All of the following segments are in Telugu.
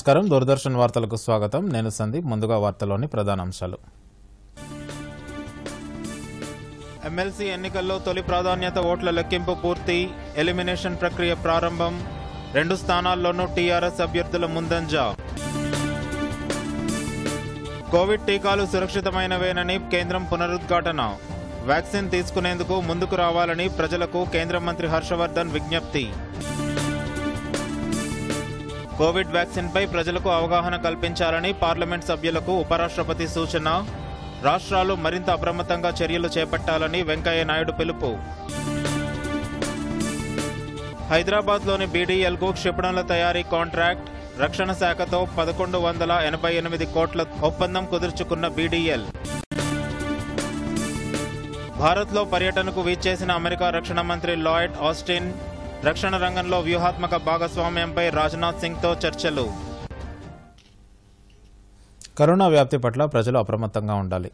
నమస్కారం దూరదర్శన్ వార్తలకు స్వాగతం నేను సందీప్ ముందుగా వార్తలోని అంశాలు ఎమ్మెల్సీ ఎన్నికల్లో తొలి ప్రాధాన్యత ఓట్ల లెక్కింపు పూర్తి ఎలిమినేషన్ ప్రక్రియ ప్రారంభం రెండు స్థానాల్లోనూ టీఆర్ఎస్ అభ్యర్థుల ముందంజ కోవిడ్ టీకాలు సురక్షితమైనవేనని కేంద్రం పునరుద్ఘాటన వ్యాక్సిన్ తీసుకునేందుకు ముందుకు రావాలని ప్రజలకు కేంద్ర మంత్రి హర్షవర్ధన్ విజ్ఞప్తి కోవిడ్ వ్యాక్సిన్పై ప్రజలకు అవగాహన కల్పించాలని పార్లమెంట్ సభ్యులకు ఉపరాష్ట్రపతి సూచన రాష్ట్రాలు మరింత అప్రమత్తంగా చర్యలు చేపట్టాలని వెంకయ్య నాయుడు పిలుపు హైదరాబాద్లోని బీడీఎల్కు క్షిపణుల తయారీ కాంట్రాక్ట్ రక్షణ శాఖతో పదకొండు వందల ఎనభై ఎనిమిది కోట్ల ఒప్పందం కుదుర్చుకున్న బీడీఎల్ భారత్లో పర్యటనకు వీచేసిన అమెరికా రక్షణ మంత్రి లాయిడ్ ఆస్టిన్ రక్షణ రంగంలో వ్యూహాత్మక భాగస్వామ్యంపై రాజ్నాథ్ సింగ్తో చర్చలు కరోనా వ్యాప్తి పట్ల ప్రజలు అప్రమత్తంగా ఉండాలి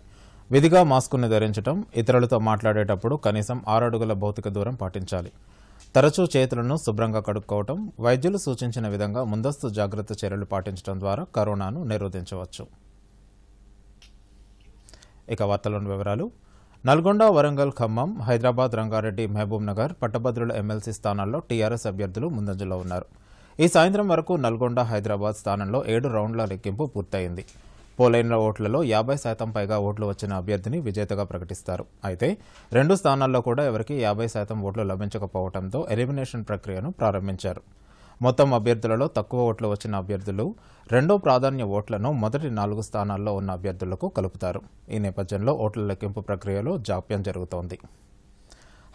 విధిగా మాస్కును ధరించడం ఇతరులతో మాట్లాడేటప్పుడు కనీసం ఆరు అడుగుల భౌతిక దూరం పాటించాలి తరచూ చేతులను శుభ్రంగా కడుక్కోవటం వైద్యులు సూచించిన విధంగా ముందస్తు జాగ్రత్త చర్యలు పాటించడం ద్వారా కరోనాను నిరోధించవచ్చు ఇక వార్తలోని వివరాలు నల్గొండ వరంగల్ ఖమ్మం హైదరాబాద్ రంగారెడ్డి మహబూబ్నగర్ పట్టభద్రుల ఎమ్మెల్సీ స్థానాల్లో టీఆర్ఎస్ అభ్యర్థులు ముందంజలో ఉన్నారు ఈ సాయంత్రం వరకు నల్గొండ హైదరాబాద్ స్థానంలో ఏడు రౌండ్ల లెక్కింపు పూర్తయింది పోలైన్ల ఓట్లలో యాభై శాతం పైగా ఓట్లు వచ్చిన అభ్యర్థిని విజేతగా ప్రకటిస్తారు అయితే రెండు స్థానాల్లో కూడా ఎవరికి యాభై శాతం ఓట్లు లభించకపోవడంతో ఎలిమినేషన్ ప్రక్రియను ప్రారంభించారు మొత్తం అభ్యర్థులలో తక్కువ ఓట్లు వచ్చిన అభ్యర్థులు రెండో ప్రాధాన్య ఓట్లను మొదటి నాలుగు స్థానాల్లో ఉన్న అభ్యర్థులకు కలుపుతారు ఈ నేపథ్యంలో ఓట్ల లెక్కింపు ప్రక్రియలో జాప్యం జరుగుతోంది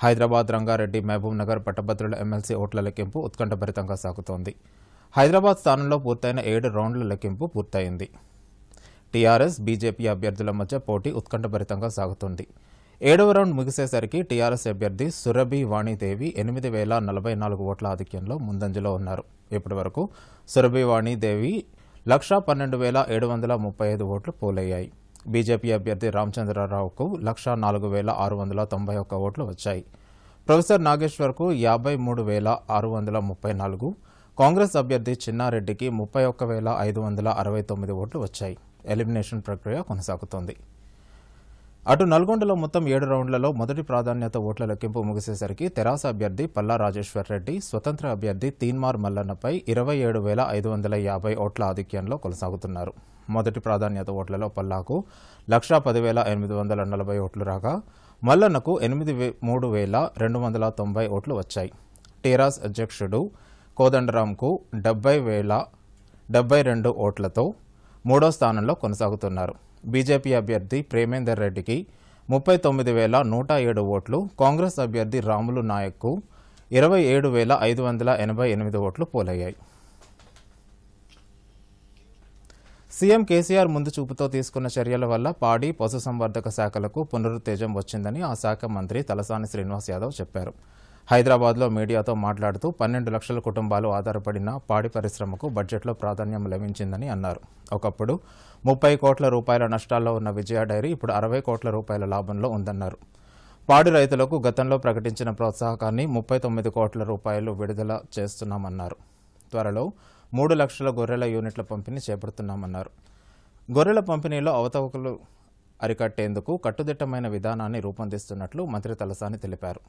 హైదరాబాద్ రంగారెడ్డి మహబూబ్ నగర్ పట్టభద్రుల ఎమ్మెల్సీ ఓట్ల లెక్కింపు ఉత్కంఠభరితంగా సాగుతోంది హైదరాబాద్ స్థానంలో పూర్తయిన ఏడు రౌండ్ల లెక్కింపు పూర్తయింది టీఆర్ఎస్ బీజేపీ అభ్యర్థుల మధ్య పోటీ ఉత్కంఠభరితంగా సాగుతుంది ఏడవ రౌండ్ ముగిసేసరికి టీఆర్ఎస్ అభ్యర్థి సురభి వాణిదేవి ఎనిమిది వేల నలభై నాలుగు ఓట్ల ఆధిక్యంలో ముందంజలో ఉన్నారు ఇప్పటి వరకు సురభి వాణిదేవి లక్ష పన్నెండు వేల ఏడు వందల ముప్పై ఐదు ఓట్లు పోలయ్యాయి బీజేపీ అభ్యర్థి రామచంద్రరావుకు లక్ష నాలుగు వేల ఆరు వందల తొంభై ఒక్క ఓట్లు వచ్చాయి ప్రొఫెసర్ నాగేశ్వర్కు యాభై మూడు వేల ఆరు వందల ముప్పై నాలుగు కాంగ్రెస్ అభ్యర్థి చిన్నారెడ్డికి ముప్పై ఒక్క వేల ఐదు వందల అరవై తొమ్మిది ఓట్లు వచ్చాయి ఎలిమినేషన్ ప్రక్రియ కొనసాగుతోంది అటు నల్గొండలో మొత్తం ఏడు రౌండ్లలో మొదటి ప్రాధాన్యత ఓట్ల లెక్కింపు ముగిసేసరికి తెరాస అభ్యర్థి పల్లా రాజేశ్వర్ రెడ్డి స్వతంత్ర అభ్యర్థి తీన్మార్ మల్లన్నపై ఇరవై ఏడు వేల ఐదు వందల యాభై ఓట్ల ఆధిక్యంలో కొనసాగుతున్నారు మొదటి ప్రాధాన్యత ఓట్లలో పల్లాకు లక్షా పదివేల ఎనిమిది వందల నలభై ఓట్లు రాగా మల్లన్నకు ఎనిమిది మూడు వేల రెండు వందల తొంభై ఓట్లు వచ్చాయి టెరాస్ అధ్యక్షుడు కోదండరాంకు డెబ్బై వేల డెబ్బై రెండు ఓట్లతో మూడో స్థానంలో కొనసాగుతున్నారు బీజేపీ అభ్యర్థి ప్రేమేందర్ రెడ్డికి ముప్పై తొమ్మిది వేల నూట ఏడు ఓట్లు కాంగ్రెస్ అభ్యర్థి రాములు నాయక్కు ఇరవై ఏడు వేల ఐదు వందల ఎనభై ఎనిమిది ఓట్లు పోలయ్యాయి సీఎం కేసీఆర్ ముందు చూపుతో తీసుకున్న చర్యల వల్ల పాడి పశుసంవర్ధక శాఖలకు పునరుత్తేజం వచ్చిందని ఆ శాఖ మంత్రి తలసాని శ్రీనివాస్ యాదవ్ చెప్పారు హైదరాబాద్లో మీడియాతో మాట్లాడుతూ పన్నెండు లక్షల కుటుంబాలు ఆధారపడిన పాడి పరిశ్రమకు బడ్జెట్లో ప్రాధాన్యం లభించిందని అన్నారు ఒకప్పుడు ముప్పై కోట్ల రూపాయల నష్టాల్లో ఉన్న విజయ డైరీ ఇప్పుడు అరవై కోట్ల రూపాయల లాభంలో ఉందన్నారు పాడి రైతులకు గతంలో ప్రకటించిన ప్రోత్సాహకాన్ని ముప్పై తొమ్మిది కోట్ల రూపాయలు విడుదల చేస్తున్నామన్నారు త్వరలో మూడు లక్షల గొర్రెల యూనిట్ల పంపిణీ చేపడుతున్నామన్నారు గొర్రెల పంపిణీలో అవతవకలు అరికట్టేందుకు కట్టుదిట్టమైన విధానాన్ని రూపొందిస్తున్నట్లు మంత్రి తలసాని తెలిపారు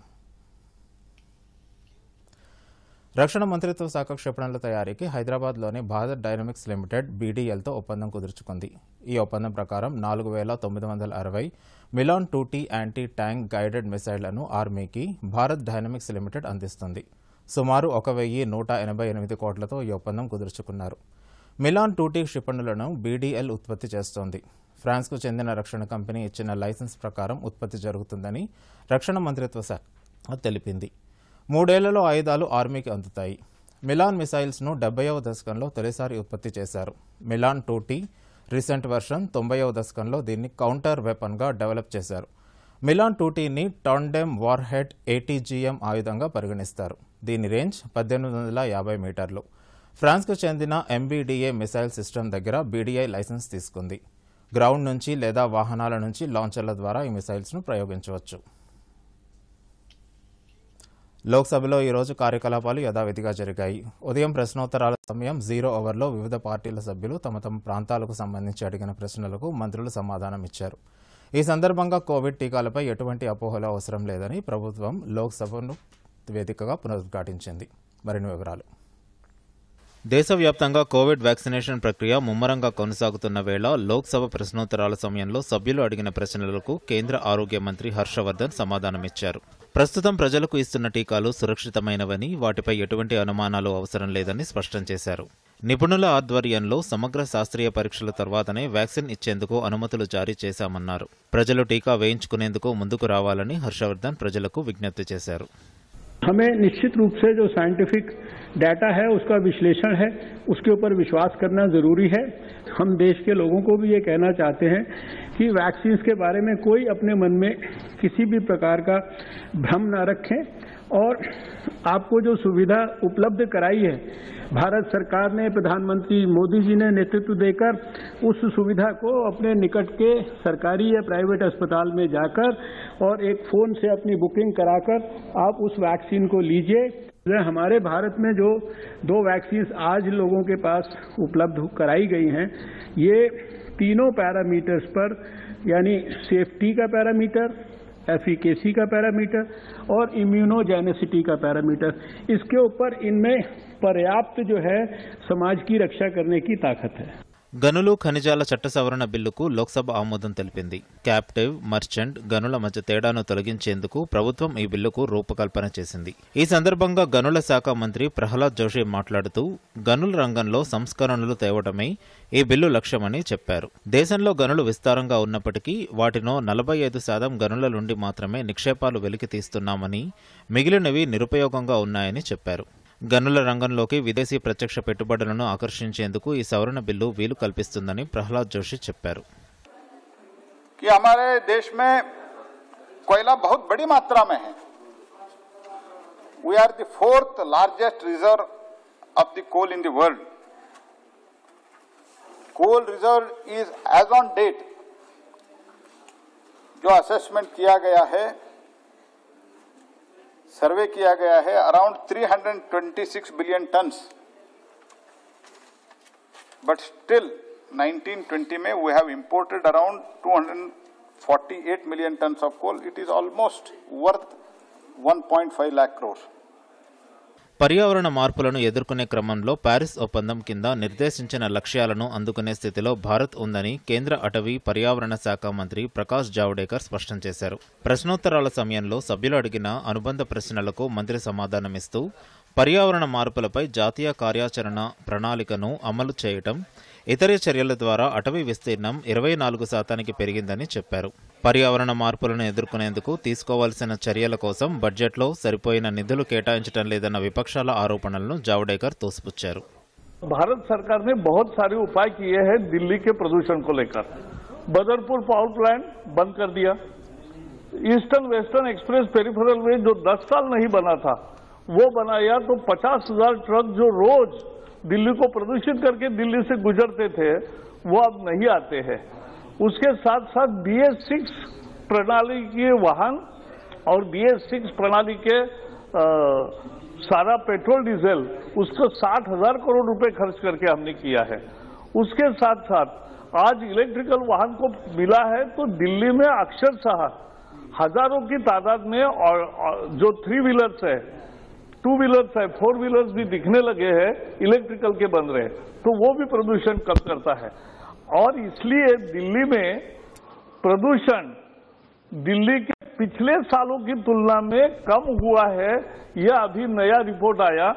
రక్షణ మంత్రిత్వ శాఖ క్షిపణుల తయారీకి హైదరాబాద్లోని భారత్ డైనమిక్స్ లిమిటెడ్ బీడీఎల్తో ఒప్పందం కుదుర్చుకుంది ఈ ఒప్పందం ప్రకారం నాలుగు వేల తొమ్మిది వందల అరవై Milan two T anti tank guided మిసైళ్లను ఆర్మీకి భారత్ డైనమిక్స్ లిమిటెడ్ అందిస్తుంది సుమారు ఒక వెయ్యి నూట ఎనభై ఎనిమిది కోట్లతో ఈ ఒప్పందం కుదుర్చుకున్నారు మిలాన్ టూటీ క్షిపణులను బీడీఎల్ ఉత్పత్తి చేస్తోంది ఫ్రాన్స్కు చెందిన రక్షణ కంపెనీ ఇచ్చిన లైసెన్స్ ప్రకారం ఉత్పత్తి జరుగుతుందని రక్షణ మంత్రిత్వ శాఖ తెలిపింది మూడేళ్లలో ఆయుధాలు ఆర్మీకి అందుతాయి మిలాన్ మిసైల్స్ను డెబ్బైవ దశకంలో తొలిసారి ఉత్పత్తి చేశారు మిలాన్ టూటీ రీసెంట్ వర్షన్ తొంభైవ దశకంలో దీన్ని కౌంటర్ వెపన్గా డెవలప్ చేశారు మిలాన్ టూటీని టాండెమ్ వార్హెడ్ ఏటీజీఎం ఆయుధంగా పరిగణిస్తారు దీని రేంజ్ పద్దెనిమిది వందల యాభై మీటర్లు ఫ్రాన్స్కు చెందిన ఎంబీడీఏ మిసైల్ సిస్టమ్ దగ్గర బీడీఐ లైసెన్స్ తీసుకుంది గ్రౌండ్ నుంచి లేదా వాహనాల నుంచి లాంచర్ల ద్వారా ఈ మిసైల్స్ను ప్రయోగించవచ్చు లోక్సభలో ఈరోజు కార్యకలాపాలు యథావిధిగా జరిగాయి ఉదయం ప్రశ్నోత్తరాల సమయం జీరో ఓవర్లో వివిధ పార్టీల సభ్యులు తమ తమ ప్రాంతాలకు సంబంధించి అడిగిన ప్రశ్నలకు మంత్రులు సమాధానం ఇచ్చారు ఈ సందర్భంగా కోవిడ్ టీకాలపై ఎటువంటి అపోహలు అవసరం లేదని ప్రభుత్వం లోక్సభను వేదికగా పునరుద్ఘాటించింది మరిన్ని వివరాలు దేశవ్యాప్తంగా కోవిడ్ వ్యాక్సినేషన్ ప్రక్రియ ముమ్మరంగా కొనసాగుతున్న వేళ లోక్సభ ప్రశ్నోత్తరాల సమయంలో సభ్యులు అడిగిన ప్రశ్నలకు కేంద్ర ఆరోగ్య మంత్రి హర్షవర్ధన్ సమాధానమిచ్చారు ప్రస్తుతం ప్రజలకు ఇస్తున్న టీకాలు సురక్షితమైనవని వాటిపై ఎటువంటి అనుమానాలు అవసరం లేదని స్పష్టం చేశారు నిపుణుల ఆధ్వర్యంలో సమగ్ర శాస్త్రీయ పరీక్షల తర్వాతనే వ్యాక్సిన్ ఇచ్చేందుకు అనుమతులు జారీ చేశామన్నారు ప్రజలు టీకా వేయించుకునేందుకు ముందుకు రావాలని హర్షవర్ధన్ ప్రజలకు విజ్ఞప్తి చేశారు हमें निश्चित रूप से जो साइंटिफिक डाटा है उसका विश्लेषण है उसके ऊपर विश्वास करना जरूरी है हम देश के लोगों को भी ये कहना चाहते हैं कि वैक्सीन के बारे में कोई अपने मन में किसी भी प्रकार का भ्रम ना रखें और आपको जो सुविधा उपलब्ध कराई है भारत सरकार ने प्रधानमंत्री मोदी जी ने नेतृत्व देकर उस सुविधा को अपने निकट के सरकारी या प्राइवेट अस्पताल में जाकर और एक फोन से अपनी बुकिंग कराकर आप उस वैक्सीन को लीजिए हमारे भारत में जो दो वैक्सीन आज लोगों के पास उपलब्ध कराई गई हैं ये तीनों पैरामीटर्स पर यानी सेफ्टी का पैरामीटर एफिकेसी का पैरामीटर और इम्यूनोजेनेसिटी का पैरामीटर इसके ऊपर इनमें पर्याप्त जो है समाज की रक्षा करने की ताकत है గనులు ఖనిజాల చట్ట సవరణ బిల్లుకు లోక్సభ ఆమోదం తెలిపింది క్యాప్టివ్ మర్చెంట్ గనుల మధ్య తేడాను తొలగించేందుకు ప్రభుత్వం ఈ బిల్లుకు రూపకల్పన చేసింది ఈ సందర్భంగా గనుల శాఖ మంత్రి ప్రహ్లాద్ జోషి మాట్లాడుతూ గనుల రంగంలో సంస్కరణలు తేవడమే ఈ బిల్లు లక్ష్యమని చెప్పారు దేశంలో గనులు విస్తారంగా ఉన్నప్పటికీ వాటిలో నలభై ఐదు శాతం గనుల నుండి మాత్రమే నిక్షేపాలు వెలికి తీస్తున్నామని మిగిలినవి నిరుపయోగంగా ఉన్నాయని చెప్పారు గనుల రంగంలోకి విదేశీ ప్రత్యక్ష పెట్టుబడులను ఆకర్షించేందుకు ఈ प्रहलाद जोशी వీలు कि हमारे देश में कोयला बहुत बड़ी मात्रा में है we are the fourth largest reserve of the coal in world coal reserve is as on date जो असेसमेंट किया गया है सर्वे किया गया है around 326 billion tonnes but still 1920 में we have imported around 248 million tonnes of coal it is almost worth 1.5 lakh crore పర్యావరణ మార్పులను ఎదుర్కొనే క్రమంలో ప్యారిస్ ఒప్పందం కింద నిర్దేశించిన లక్ష్యాలను అందుకునే స్థితిలో భారత్ ఉందని కేంద్ర అటవీ పర్యావరణ శాఖ మంత్రి ప్రకాష్ జావడేకర్ స్పష్టం చేశారు ప్రశ్నోత్తరాల సమయంలో సభ్యులు అడిగిన అనుబంధ ప్రశ్నలకు మంత్రి సమాధానమిస్తూ పర్యావరణ మార్పులపై జాతీయ కార్యాచరణ ప్రణాళికను అమలు చేయటం ఇతర చర్యల ద్వారా అటవీ విస్తీర్ణం ఇరవై నాలుగు శాతానికి పెరిగిందని చెప్పారు పర్యావరణ మార్పులను ఎదుర్కొనేందుకు తీసుకోవాల్సిన చర్యల కోసం బడ్జెట్లో సరిపోయిన నిధులు కేటాయించడం లేదన్న విపక్షాల ఆరోపణలను జావడేకర్ తోసిపుచ్చారు భారత सरकार ने సారి सारे उपाय किए బదర్పూర్ పవర్ के బంద్ को लेकर बदरपुर पावर प्लांट बंद कर दिया ईस्टर्न वेस्टर्न एक्सप्रेस दिल्ली को प्रदूषित करके दिल्ली से गुजरते थे वो अब नहीं आते हैं उसके साथ साथ एस सिक्स प्रणाली के वाहन और बीएस सिक्स प्रणाली के आ, सारा पेट्रोल डीजल उसको साठ हजार करोड़ रुपए खर्च करके हमने किया है उसके साथ साथ आज इलेक्ट्रिकल वाहन को मिला है तो दिल्ली में अक्षरशाह हजारों की तादाद में और, और जो थ्री व्हीलर्स है टू व्हीलर्स है फोर व्हीलर्स भी दिखने लगे हैं इलेक्ट्रिकल के बन रहे तो वो भी प्रदूषण कम करता है और इसलिए दिल्ली में प्रदूषण दिल्ली के पिछले सालों की तुलना में कम हुआ है यह अभी नया रिपोर्ट आया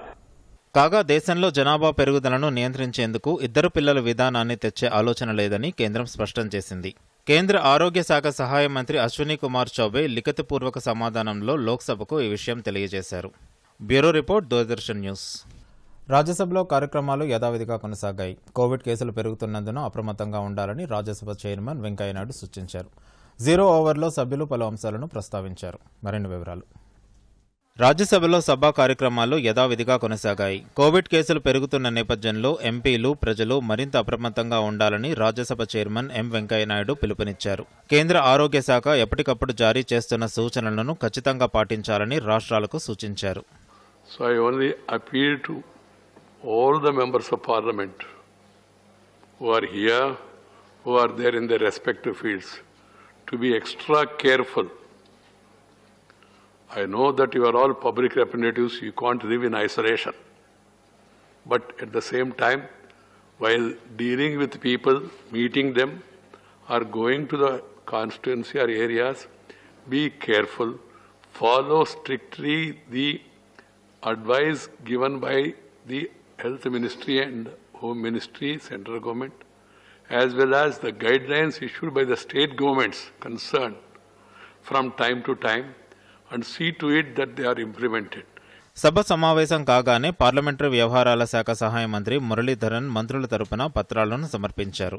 కాగా దేశంలో జనాభా పెరుగుదలను నియంత్రించేందుకు ఇద్దరు పిల్లల విధానాన్ని తెచ్చే ఆలోచన లేదని కేంద్రం స్పష్టం చేసింది కేంద్ర ఆరోగ్య శాఖ సహాయ మంత్రి అశ్విని కుమార్ చౌబే లిఖితపూర్వక సమాధానంలో లోక్సభకు ఈ విషయం తెలియజేశారు బ్యూరో రిపోర్ట్ దూరదర్శన్ న్యూస్ రాజ్యసభలో కార్యక్రమాలు యథావిధిగా కొనసాగాయి కోవిడ్ కేసులు పెరుగుతున్నందున అప్రమత్తంగా ఉండాలని రాజ్యసభ చైర్మన్ వెంకయ్యనాయుడు సూచించారు జీరో ఓవర్లో సభ్యులు పలు అంశాలను ప్రస్తావించారు మరిన్ని వివరాలు రాజ్యసభలో సభా కార్యక్రమాలు యథావిధిగా కొనసాగాయి కోవిడ్ కేసులు పెరుగుతున్న నేపథ్యంలో ఎంపీలు ప్రజలు మరింత అప్రమత్తంగా ఉండాలని రాజ్యసభ చైర్మన్ ఎం వెంకయ్యనాయుడు పిలుపునిచ్చారు కేంద్ర ఆరోగ్య శాఖ ఎప్పటికప్పుడు జారీ చేస్తున్న సూచనలను ఖచ్చితంగా పాటించాలని రాష్ట్రాలకు సూచించారు So I only appeal to all the members of parliament who are here, who are there in their respective fields, to be extra careful. I know that you are all public representatives, you can't live in isolation. But at the same time, while dealing with people, meeting them, or going to the constituency or areas, be careful, follow strictly the advice given by the Health Ministry and Home Ministry, Central Government, as well as the guidelines issued by the state governments concerned from time to time and see to it that they are implemented. సభ సమావేశం కాగానే పార్లమెంటరీ వ్యవహారాల శాఖ సహాయ మంత్రి మురళీధరన్ మంత్రుల తరపున పత్రాలను సమర్పించారు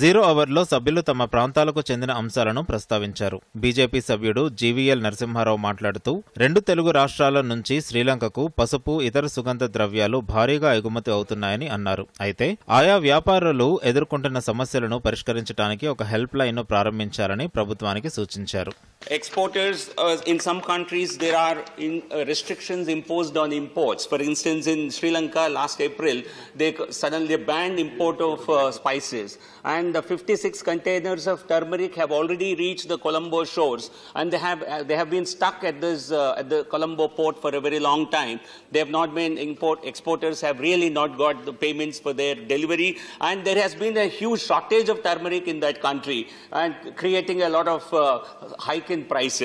జీరో అవర్లో సభ్యులు తమ ప్రాంతాలకు చెందిన అంశాలను ప్రస్తావించారు బీజేపీ సభ్యుడు జీవీఎల్ నరసింహారావు మాట్లాడుతూ రెండు తెలుగు రాష్ట్రాల నుంచి శ్రీలంకకు పసుపు ఇతర సుగంధ ద్రవ్యాలు భారీగా ఎగుమతి అవుతున్నాయని అన్నారు అయితే ఆయా వ్యాపారులు ఎదుర్కొంటున్న సమస్యలను పరిష్కరించడానికి ఒక హెల్ప్ లైన్ను ప్రారంభించాలని ప్రభుత్వానికి సూచించారు Exporters, uh, in some countries, there are in, uh, restrictions imposed on imports. For instance, in Sri Lanka last April, they suddenly banned import of uh, spices. And the 56 containers of turmeric have already reached the Colombo shores, and they have, uh, they have been stuck at, this, uh, at the Colombo port for a very long time. They have not been import, exporters have really not got the payments for their delivery, and there has been a huge shortage of turmeric in that country, and creating a lot of uh, high hike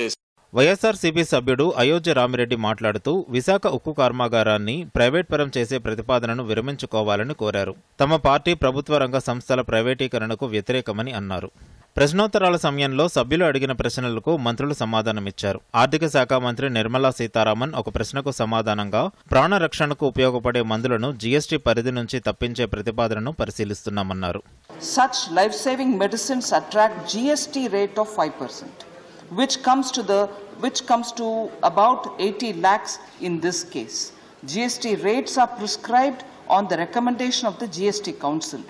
in YSRCP సభ్యుడు అయోధ్య రామిరెడ్డి మాట్లాడుతూ విశాఖ ఉక్కు కర్మాగారాన్ని ప్రైవేట్ పరం చేసే ప్రతిపాదనను విరమించుకోవాలని కోరారు తమ పార్టీ ప్రభుత్వ రంగ సంస్థల ప్రైవేటీకరణకు వ్యతిరేకమని అన్నారు ప్రశ్నోత్తరాల సమయంలో సభ్యులు అడిగిన ప్రశ్నలకు మంత్రులు సమాధానమిచ్చారు ఆర్థిక శాఖ మంత్రి నిర్మలా సీతారామన్ ఒక ప్రశ్నకు సమాధానంగా ప్రాణరక్షణకు ఉపయోగపడే మందులను జీఎస్టీ పరిధి నుంచి తప్పించే ప్రతిపాదనను పరిశీలిస్తున్నామన్నారు such life saving medicines attract GST rate of five percent which comes to, the, which comes to about 80 lakhs in this case. GST rates are prescribed on the recommendation of the GST Council.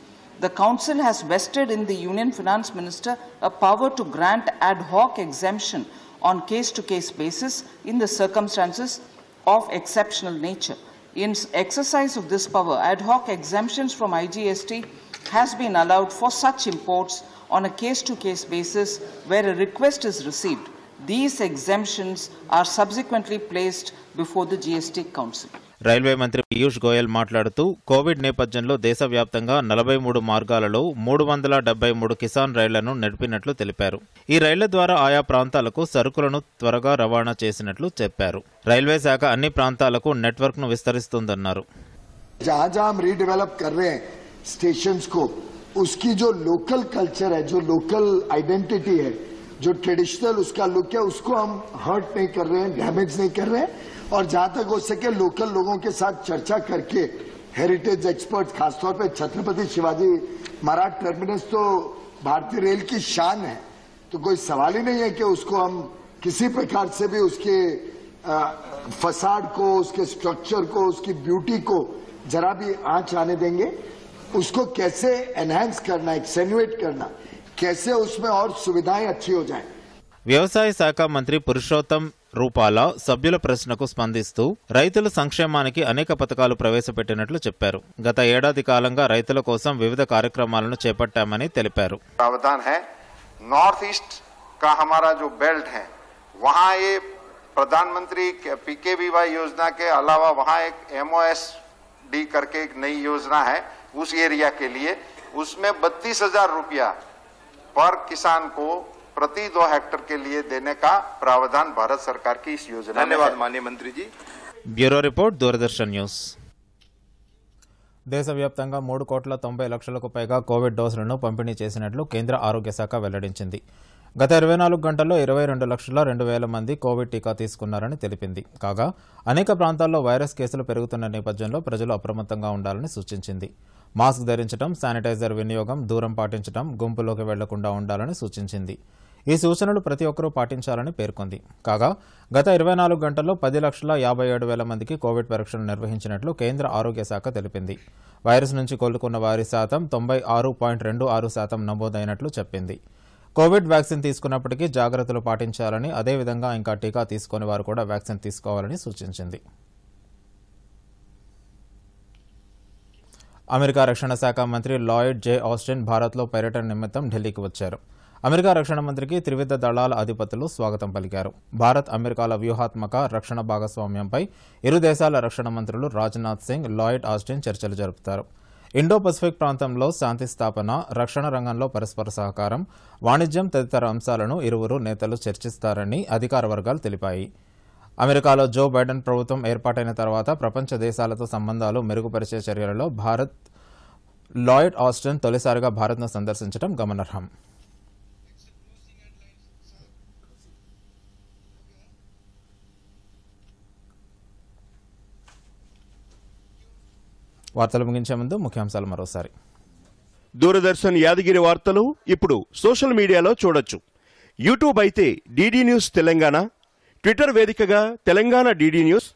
The Council has vested in the Union Finance Minister a power to grant ad hoc exemption on case-to-case -case basis in the circumstances of exceptional nature. In exercise of this power, ad hoc exemptions from IGST has been allowed for such imports on a case-to-case -case basis where a request is received. These exemptions are subsequently placed before the GST Council. Railway మంత్రి పీయూష్ గోయల్ మాట్లాడుతూ కోవిడ్ నేపథ్యంలో దేశవ్యాప్తంగా నలభై మూడు మార్గాలలో మూడు వందల డెబ్బై మూడు కిసాన్ రైళ్లను నడిపినట్లు తెలిపారు ఈ రైళ్ల ద్వారా ఆయా ప్రాంతాలకు సరుకులను త్వరగా రవాణా చేసినట్లు చెప్పారు రైల్వే శాఖ అన్ని ప్రాంతాలకు నెట్వర్క్ ను విస్తరిస్తుందన్నారు उसकी जो लोकल कल्चर है जो लोकल आइडेंटिटी है जो ट्रेडिशनल उसका लुक है उसको हम हर्ट नहीं कर रहे हैं डैमेज नहीं कर रहे हैं और जहां तक हो सके लोकल लोगों के साथ चर्चा करके हेरिटेज एक्सपर्ट खासतौर पर छत्रपति शिवाजी महाराज टर्मिनस तो भारतीय रेल की शान है तो कोई सवाल ही नहीं है कि उसको हम किसी प्रकार से भी उसके फसाड को उसके स्ट्रक्चर को उसकी ब्यूटी को जरा भी आंच आने देंगे उसको कैसे एनहेंस करना एक्सेन्युएट करना कैसे उसमें और सुविधाएं अच्छी हो जाए व्यवसाय शाखा मंत्री पुरुषोत्तम रूपाल सभ्यु प्रश्न को रैत संक्षेमा की अनेक पथका प्रवेश गत रोम विविध कार्यक्रम प्रावधान है नॉर्थ ईस्ट का हमारा जो बेल्ट है वहाँ ये प्रधानमंत्री पीके योजना के अलावा वहाँ एक एमओ डी करके एक नई योजना है उस एरिया के लिए उसमें बत्तीस हजार रुपया पर किसान को प्रति दो हेक्टर के लिए देने का प्रावधान भारत सरकार की इस योजना धन्यवाद माननीय मंत्री जी బ్యూరో రిపోర్ట్ దూరదర్శన్ న్యూస్ దేశవ్యాప్తంగా మూడు కోట్ల తొంభై లక్షలకు పైగా కోవిడ్ డోసులను పంపిణీ చేసినట్లు కేంద్ర ఆరోగ్య శాఖ వెల్లడించింది గత ఇరవై నాలుగు గంటల్లో ఇరవై రెండు లక్షల రెండు వేల మంది కోవిడ్ టీకా తీసుకున్నారని తెలిపింది కాగా అనేక ప్రాంతాల్లో వైరస్ కేసులు పెరుగుతున్న నేపథ్యంలో ప్రజలు అప్రమత్తంగా ఉండాలని సూచించింది మాస్క్ ధరించడం శానిటైజర్ వినియోగం దూరం పాటించడం గుంపులోకి వెళ్లకుండా ఉండాలని సూచించింది ఈ సూచనలు ప్రతి ఒక్కరూ పాటించాలని పేర్కొంది కాగా గత ఇరవై నాలుగు గంటల్లో పది లక్షల యాభై ఏడు వేల మందికి కోవిడ్ పరీక్షలు నిర్వహించినట్లు కేంద్ర ఆరోగ్య శాఖ తెలిపింది వైరస్ నుంచి కోలుకున్న వారి శాతం తొంభై ఆరు పాయింట్ రెండు ఆరు శాతం నమోదైనట్లు చెప్పింది కోవిడ్ వ్యాక్సిన్ తీసుకున్నప్పటికీ జాగ్రత్తలు పాటించాలని అదేవిధంగా ఇంకా టీకా తీసుకుని వారు కూడా వ్యాక్సిన్ తీసుకోవాలని సూచించింది అమెరికా రక్షణ శాఖ మంత్రి లాయిడ్ జే ఆస్టిన్ భారత్లో పర్యటన నిమిత్తం ఢిల్లీకి వచ్చారు అమెరికా రక్షణ మంత్రికి త్రివిధ దళాల అధిపతులు స్వాగతం పలికారు భారత్ అమెరికాల వ్యూహాత్మక రక్షణ భాగస్వామ్యంపై ఇరు దేశాల రక్షణ మంత్రులు రాజ్నాథ్ సింగ్ లాయిడ్ ఆస్టిన్ చర్చలు జరుపుతారు ఇండో పసిఫిక్ ప్రాంతంలో శాంతి స్థాపన రక్షణ రంగంలో పరస్పర సహకారం వాణిజ్యం తదితర అంశాలను ఇరువురు నేతలు చర్చిస్తారని అధికార వర్గాలు తెలిపాయి అమెరికాలో జో బైడెన్ ప్రభుత్వం ఏర్పాటైన తర్వాత ప్రపంచ దేశాలతో సంబంధాలు మెరుగుపరిచే చర్యలలో భారత్ లాయిడ్ ఆస్టన్ తొలిసారిగా భారత్ను సందర్శించడం గమనార్హం వార్తలు ముగించే ముందు ముఖ్యాంశాలు మరోసారి దూరదర్శన్ యాదగిరి వార్తలు ఇప్పుడు సోషల్ మీడియాలో చూడొచ్చు యూట్యూబ్ అయితే డీడీ న్యూస్ తెలంగాణ ట్విట్టర్ వేదికగా తెలంగాణ డీడీ న్యూస్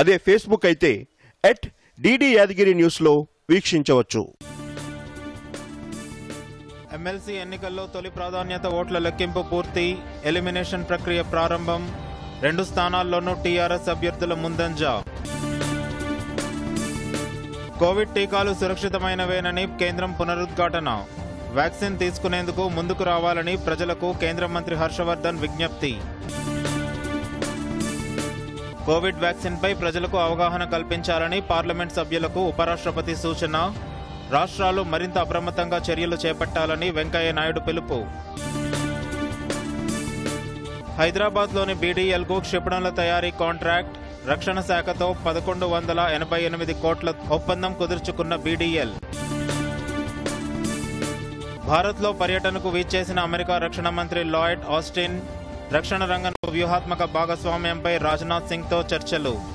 అదే ఫేస్బుక్ అయితే ఎట్ డీడీ యాదగిరి న్యూస్లో వీక్షించవచ్చు ఎమ్మెల్సీ ఎన్నికల్లో తొలి ప్రాధాన్యత ఓట్ల లెక్కింపు పూర్తి ఎలిమినేషన్ ప్రక్రియ ప్రారంభం రెండు స్థానాల్లోనూ టీఆర్ఎస్ అభ్యర్థుల ముందంజ కోవిడ్ టీకాలు సురక్షితమైనవేనని కేంద్రం పునరుద్ఘాటన వ్యాక్సిన్ తీసుకునేందుకు ముందుకు రావాలని ప్రజలకు కేంద్ర మంత్రి హర్షవర్ధన్ విజ్ఞప్తి కోవిడ్ వ్యాక్సిన్పై ప్రజలకు అవగాహన కల్పించాలని పార్లమెంట్ సభ్యులకు ఉపరాష్ట్రపతి సూచన రాష్ట్రాలు మరింత అప్రమత్తంగా చర్యలు చేపట్టాలని వెంకయ్య నాయుడు పిలుపు హైదరాబాద్లోని బీడీఎల్కు క్షిపణుల తయారీ కాంట్రాక్ట్ రక్షణ శాఖతో పదకొండు వందల ఎనభై ఎనిమిది కోట్ల ఒప్పందం కుదుర్చుకున్న బీడీఎల్ భారత్లో పర్యటనకు వీచేసిన అమెరికా రక్షణ మంత్రి లాయిడ్ ఆస్టిన్ రక్షణ రంగంలో వ్యూహాత్మక భాగస్వామ్యంపై రాజ్నాథ్ సింగ్తో చర్చలు